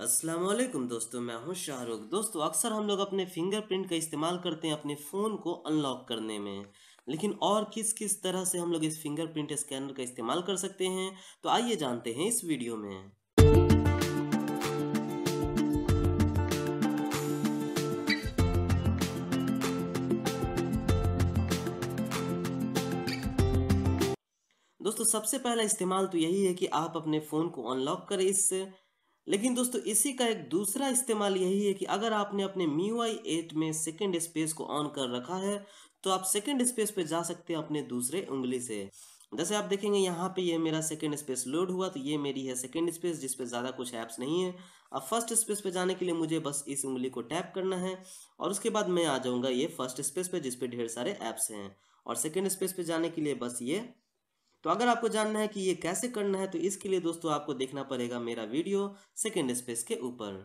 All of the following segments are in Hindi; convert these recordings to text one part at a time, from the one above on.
असलम दोस्तों मैं हूं शाहरुख दोस्तों अक्सर हम लोग अपने फिंगरप्रिंट का इस्तेमाल करते हैं अपने फ़ोन को अनलॉक करने में लेकिन और किस किस तरह से हम लोग इस फिंगरप्रिंट स्कैनर का इस्तेमाल कर सकते हैं तो आइए जानते हैं इस वीडियो में दोस्तों सबसे पहला इस्तेमाल तो यही है कि आप अपने फ़ोन को अनलॉक करें इससे लेकिन दोस्तों इसी का एक दूसरा इस्तेमाल यही है कि अगर आपने अपने मी वाई एट में सेकेंड स्पेस को ऑन कर रखा है तो आप सेकेंड स्पेस पे जा सकते हैं अपने दूसरे उंगली से जैसे आप देखेंगे यहाँ पे ये मेरा सेकेंड स्पेस लोड हुआ तो ये मेरी है सेकेंड स्पेस जिसपे ज़्यादा कुछ ऐप्स नहीं है अब फर्स्ट स्पेस पे जाने के लिए मुझे बस इस उंगली को टैप करना है और उसके बाद मैं आ जाऊँगा ये फर्स्ट स्पेस पे जिसपे ढेर सारे ऐप्स हैं और सेकेंड स्पेस पे जाने के लिए बस ये तो अगर आपको जानना है कि ये कैसे करना है तो इसके लिए दोस्तों आपको देखना पड़ेगा मेरा वीडियो सेकेंड स्पेस के ऊपर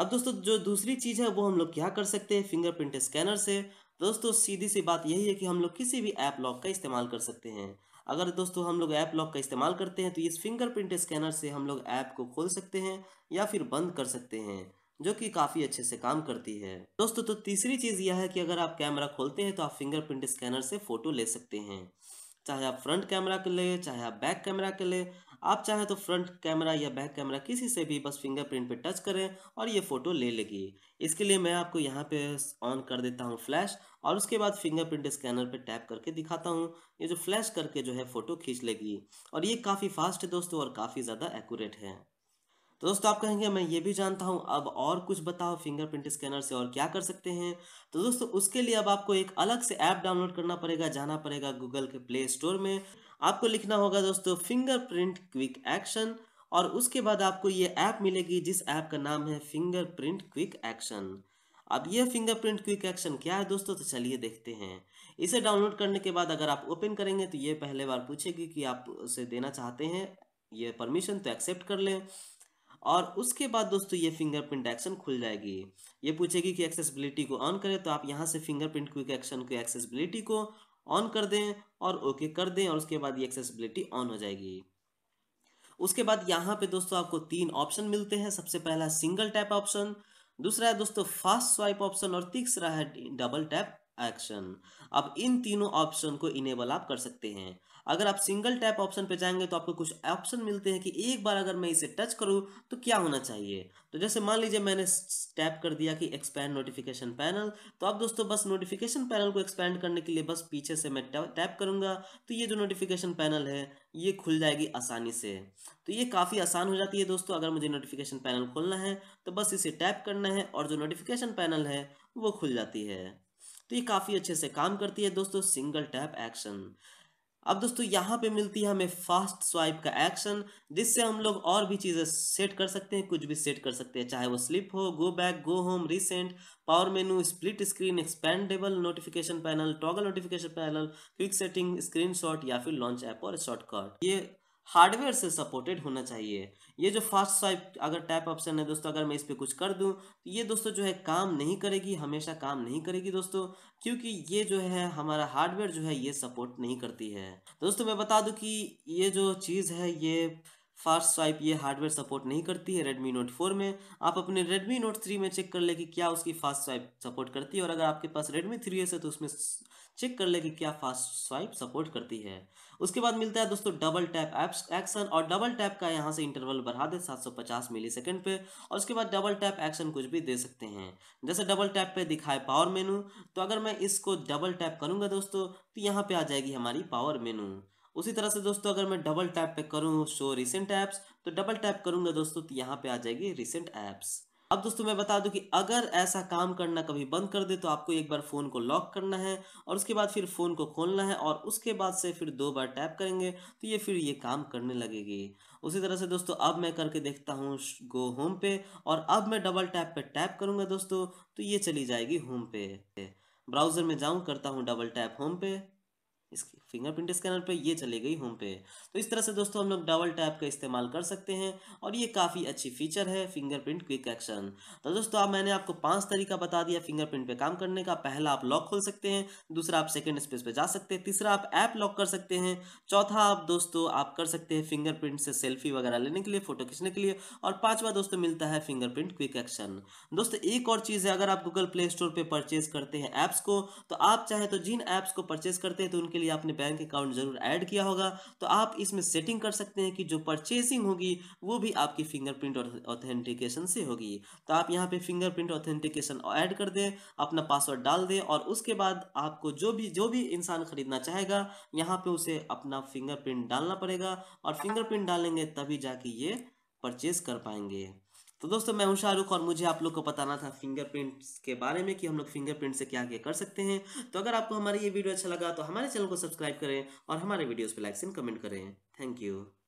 अब दोस्तों जो दूसरी चीज़ है वो हम लोग क्या कर सकते हैं फिंगरप्रिंट स्कैनर से दोस्तों सीधी सी बात यही है कि हम लोग किसी भी ऐप लॉक का इस्तेमाल कर सकते हैं अगर दोस्तों हम लोग ऐप लॉक का इस्तेमाल करते हैं तो इस फिंगरप्रिंट स्कैनर से हम लोग ऐप को खोल सकते हैं या फिर बंद कर सकते हैं जो कि काफ़ी अच्छे से काम करती है दोस्तों तो तीसरी चीज़ यह है कि अगर आप कैमरा खोलते हैं तो आप फिंगरप्रिंट स्कैनर से फ़ोटो ले सकते हैं चाहे आप फ्रंट कैमरा के लिए चाहे आप बैक कैमरा के लिए आप चाहे तो फ्रंट कैमरा या बैक कैमरा किसी से भी बस फिंगरप्रिंट पे टच करें और ये फ़ोटो ले लेगी इसके लिए मैं आपको यहाँ पे ऑन कर देता हूँ फ्लैश और उसके बाद फिंगरप्रिंट स्कैनर पे टैप करके दिखाता हूँ ये जो फ्लैश करके जो है फ़ोटो खींच लेगी और ये काफ़ी फास्ट है दोस्तों और काफ़ी ज़्यादा एक्यूरेट है तो दोस्तों आप कहेंगे मैं ये भी जानता हूँ अब और कुछ बताओ फिंगरप्रिंट स्कैनर से और क्या कर सकते हैं तो दोस्तों उसके लिए अब आपको एक अलग से ऐप डाउनलोड करना पड़ेगा जाना पड़ेगा गूगल के प्ले स्टोर में आपको लिखना होगा दोस्तों फिंगरप्रिंट क्विक एक्शन और उसके बाद आपको ये ऐप मिलेगी जिस ऐप का नाम है फिंगरप्रिंट क्विक एक्शन अब ये फिंगरप्रिंट क्विक एक्शन क्या है दोस्तों तो चलिए देखते हैं इसे डाउनलोड करने के बाद अगर आप ओपन करेंगे तो ये पहले बार पूछेगी कि आप उसे देना चाहते हैं ये परमिशन तो एक्सेप्ट कर लें और उसके बाद दोस्तों ये फिंगरप्रिंट एक्शन खुल जाएगी ये पूछेगी कि एक्सेसिबिलिटी को ऑन करें तो आप यहाँ से फिंगरप्रिंट क्विक एक्शन को एक्सेसिबिलिटी को ऑन कर दें और ओके कर दें और उसके बाद ये एक्सेसिबिलिटी ऑन हो जाएगी उसके बाद यहाँ पे दोस्तों आपको तीन ऑप्शन मिलते हैं सबसे पहला सिंगल टैप ऑप्शन दूसरा है दोस्तों फास्ट स्वाइप ऑप्शन और तीसरा है डबल टैप एक्शन आप इन तीनों ऑप्शन को इनेबल आप कर सकते हैं अगर आप सिंगल टैप ऑप्शन पे जाएंगे तो आपको कुछ ऑप्शन मिलते हैं कि एक बार अगर मैं इसे टच करूं तो क्या होना चाहिए तो जैसे मान लीजिए मैंने टैप कर दिया कि एक्सपैंड नोटिफिकेशन पैनल तो आप दोस्तों बस नोटिफिकेशन पैनल को एक्सपैंड करने के लिए बस पीछे से मैं टैप करूंगा तो ये जो नोटिफिकेशन पैनल है ये खुल जाएगी आसानी से तो ये काफ़ी आसान हो जाती है दोस्तों अगर मुझे नोटिफिकेशन पैनल खोलना है तो बस इसे टैप करना है और जो नोटिफिकेशन पैनल है वो खुल जाती है तो ये काफ़ी अच्छे से काम करती है दोस्तों सिंगल टैप एक्शन अब दोस्तों यहाँ पे मिलती है हमें फास्ट स्वाइप का एक्शन जिससे हम लोग और भी चीज़ें सेट कर सकते हैं कुछ भी सेट कर सकते हैं चाहे वो स्लिप हो go back go home recent power menu split screen expandable notification panel toggle notification panel quick setting screenshot या फिर लॉन्च ऐप और शॉर्टकट ये हार्डवेयर से सपोर्टेड होना चाहिए ये जो फास्ट स्वाइप अगर टैप ऑप्शन है दोस्तों अगर मैं इस पर कुछ कर दूं तो ये दोस्तों जो है काम नहीं करेगी हमेशा काम नहीं करेगी दोस्तों क्योंकि ये जो है हमारा हार्डवेयर जो है ये सपोर्ट नहीं करती है दोस्तों मैं बता दूं कि ये जो चीज़ है ये फास्ट स्वाइप ये हार्डवेयर सपोर्ट नहीं करती है रेडमी नोट फोर में आप अपने रेडमी नोट थ्री में चेक कर ले कि क्या उसकी फास्ट स्वाइप सपोर्ट करती है और अगर आपके पास रेडमी थ्री है तो उसमें चेक कर ले कि क्या फास्ट स्वाइप सपोर्ट करती है उसके बाद मिलता है दोस्तों डबल टैप एप्स एक्शन और डबल टैप का यहाँ से इंटरवल बढ़ा दे 750 सेकेंड पे और उसके बाद डबल टैप एक्शन कुछ भी दे सकते हैं जैसे डबल टैप पे दिखाए पावर मेनू तो अगर मैं इसको डबल टैप करूँगा दोस्तों तो यहाँ पर आ जाएगी हमारी पावर मेनू उसी तरह से दोस्तों अगर मैं डबल टैप पे करूँ शो रिसेंट ऐप्स तो डबल टैप करूँगा दोस्तों तो यहाँ पे आ जाएगी रिसेंट ऐप्स अब दोस्तों मैं बता दूं कि अगर ऐसा काम करना कभी बंद कर दे तो आपको एक बार फ़ोन को लॉक करना है और उसके बाद फिर फ़ोन को खोलना है और उसके बाद से फिर दो बार टैप करेंगे तो ये फिर ये काम करने लगेगी उसी तरह से दोस्तों अब मैं करके देखता हूँ गो होम पे और अब मैं डबल टैप पे टैप करूंगा दोस्तों तो ये चली जाएगी होम पे ब्राउज़र में जाऊँ करता हूँ डबल टैप होम पे फिंगरप्रिंट स्कैनर पे ये चली गई होम पे तो इस तरह से दोस्तों हम लोग डबल टैप का इस्तेमाल कर सकते हैं और ये काफ़ी अच्छी फीचर है फिंगरप्रिंट क्विक एक्शन तो दोस्तों आप मैंने आपको पांच तरीका बता दिया फिंगरप्रिंट पे काम करने का पहला आप लॉक खोल सकते हैं दूसरा आप सेकेंड स्पेस पे जा सकते हैं तीसरा आप ऐप लॉक कर सकते हैं चौथा आप दोस्तों आप कर सकते हैं फिंगरप्रिंट से सेल्फी वगैरह लेने के लिए फोटो खींचने के लिए और पाँचवा दोस्तों मिलता है फिंगरप्रिंट क्विक एक्शन दोस्तों एक और चीज़ है अगर आप गूगल प्ले स्टोर पर परचेज करते हैं ऐप्स को तो आप चाहे तो जिन ऐप्स को परचेज करते हैं तो उनके लिए आपने बैंक अकाउंट जरूर ऐड किया होगा तो आप इसमें सेटिंग कर सकते हैं कि जो परचेसिंग होगी वो भी आपकी फिंगरप्रिंट ऑथेंटिकेशन से होगी तो आप यहाँ पे फिंगरप्रिंट ऑथेंटिकेशन ऐड कर दें अपना पासवर्ड डाल दें और उसके बाद आपको जो भी जो भी इंसान खरीदना चाहेगा यहाँ पे उसे अपना फिंगरप्रिंट डालना पड़ेगा और फिंगरप्रिंट डालेंगे तभी जाके ये परचेज कर पाएंगे तो दोस्तों मैं हूं शाहरुख और मुझे आप लोग को बताना था फिंगरप्रिंट्स के बारे में कि हम लोग फिंगरप्रिंट से क्या क्या कर सकते हैं तो अगर आपको हमारा ये वीडियो अच्छा लगा तो हमारे चैनल को सब्सक्राइब करें और हमारे वीडियोज़ पर लाइक एंड कमेंट करें थैंक यू